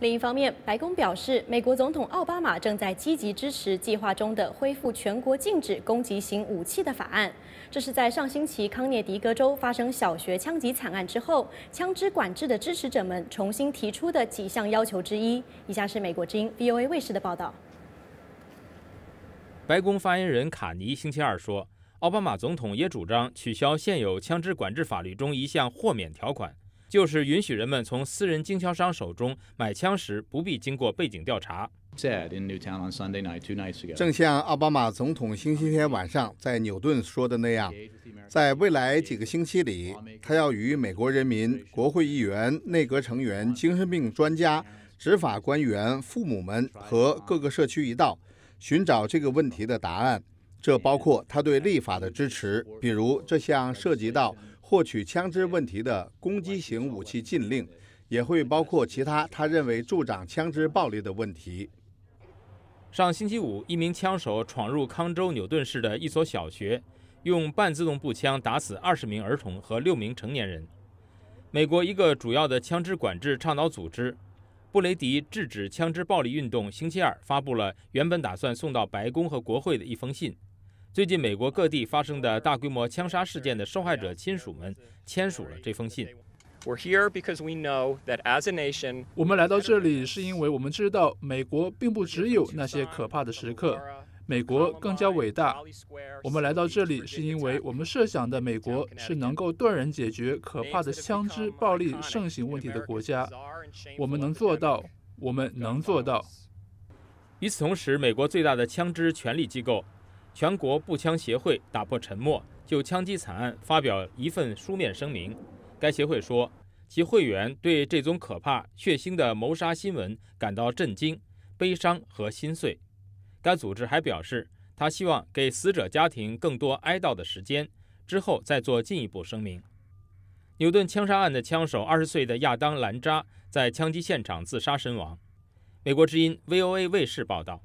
另一方面，白宫表示，美国总统奥巴马正在积极支持计划中的恢复全国禁止攻击型武器的法案。这是在上星期康涅狄格州发生小学枪击惨案之后，枪支管制的支持者们重新提出的几项要求之一。以下是美国之音 VOA 卫视的报道。白宫发言人卡尼星期二说，奥巴马总统也主张取消现有枪支管制法律中一项豁免条款。就是允许人们从私人经销商手中买枪时不必经过背景调查。正像奥巴马总统星期天晚上在纽顿说的那样，在未来几个星期里，他要与美国人民、国会议员、内阁成员、精神病专家、执法官员、父母们和各个社区一道，寻找这个问题的答案。这包括他对立法的支持，比如这项涉及到。获取枪支问题的攻击型武器禁令，也会包括其他他认为助长枪支暴力的问题。上星期五，一名枪手闯入康州纽顿市的一所小学，用半自动步枪打死二十名儿童和六名成年人。美国一个主要的枪支管制倡导组织——布雷迪制止枪支暴力运动——星期二发布了原本打算送到白宫和国会的一封信。最近美国各地发生的大规模枪杀事件的受害者亲属们签署了这封信。我们来到这里是因为我们知道，美国并不只有那些可怕的时刻，美国更加伟大。我们来到这里是因为我们设想的美国是能够断然解决可怕的枪支暴力盛行问题的国家。我们能做到，我们能做到。与此同时，美国最大的枪支权力机构。全国步枪协会打破沉默，就枪击惨案发表一份书面声明。该协会说，其会员对这宗可怕、血腥的谋杀新闻感到震惊、悲伤和心碎。该组织还表示，他希望给死者家庭更多哀悼的时间，之后再做进一步声明。牛顿枪杀案的枪手，20岁的亚当·兰扎，在枪击现场自杀身亡。美国之音 （VOA） 卫视报道。